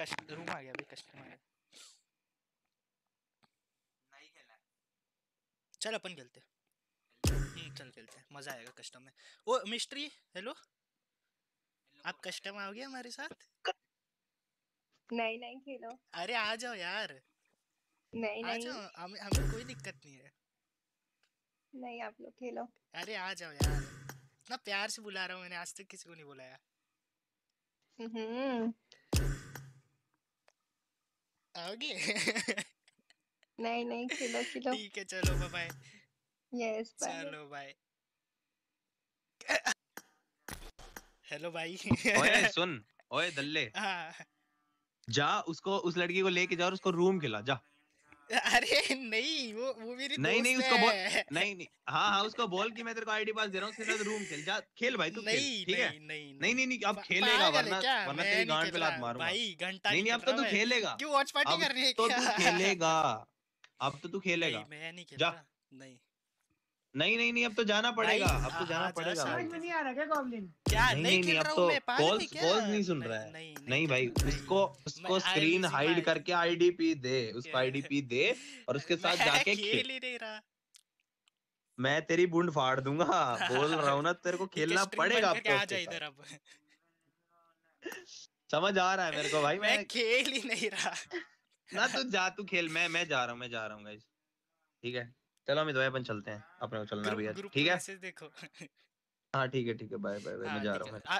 कस्ट रूम आ गया भाई कस्टम नहीं खेलना चल अपन खेलते हम्म, चल खेलते हैं मज़ा आएगा कस्टम में ओ मिस्ट्री हेलो आप कस्टम आओगे हमारे साथ नहीं नहीं खेलो अरे आ जाओ यार नहीं आ नहीं जाओ हमें हमें कोई दिक्कत नहीं है नहीं आप लोग खेलो अरे आ जाओ यार इतना प्यार से बुला रहा हूँ मैंने आज तक किसी को नहीं बुलाया हम्म आओगे नहीं नहीं खिलो खिलो ठीक है चलो बाय बाय यस बाय चलो बाय हेलो भाई ओए सुन ओए दल्ले हाँ जा उसको उस लड़की को लेके जा और उसको रूम खिला जा अरे नहीं वो वो मेरी नहीं नहीं उसको बोल नहीं नहीं हाँ हाँ उसको बोल कि मैं तेरे को आईडी पास दे रहा हूँ उसके रूम खेल जा खेल भाई तू नहीं ठीक है नहीं नहीं नहीं, नहीं अब खेलेगा वरना वरना तेरी गांड पे लात मारूंगा भाई घंटा नहीं नहीं अब तो तू खेलेगा क्यों वॉच पार्टी करनी है तो तू खेलेगा अब तो तू खेलेगा मैं नहीं खेलता नहीं नहीं नहीं नहीं अब तो जाना पड़ेगा अब तो हाँ, जाना हाँ, पड़ेगा समझ में नहीं आ रहा क्या गॉब्लिन क्या नहीं नहीं, नहीं अब तो कॉल्स कॉल्स नहीं सुन रहा है नहीं, नहीं, नहीं भाई उसको उसको स्क्रीन हाइड करके आईडीपी दे उसको आईडीपी दे और उसके साथ जाके खेल ही नहीं रहा मैं तेरी बूंद फाड़ दूंगा बोल रहा हूँ ना तेरे को खेलना पड़ेगा आपको तो आ जा इधर अब समझ आ रहा है मेरे को भाई मैं खेल ही नहीं रहा ना तू जा तू खेल मैं मैं जा रहा हूँ मैं जा रहा हूँ ठीक है चलो अमित भाई अपन चलते हैं अपने को चलना है ठीक है देखो हाँ ठीक है ठीक है बाय बाय मैं हाँ, जा रहा हूँ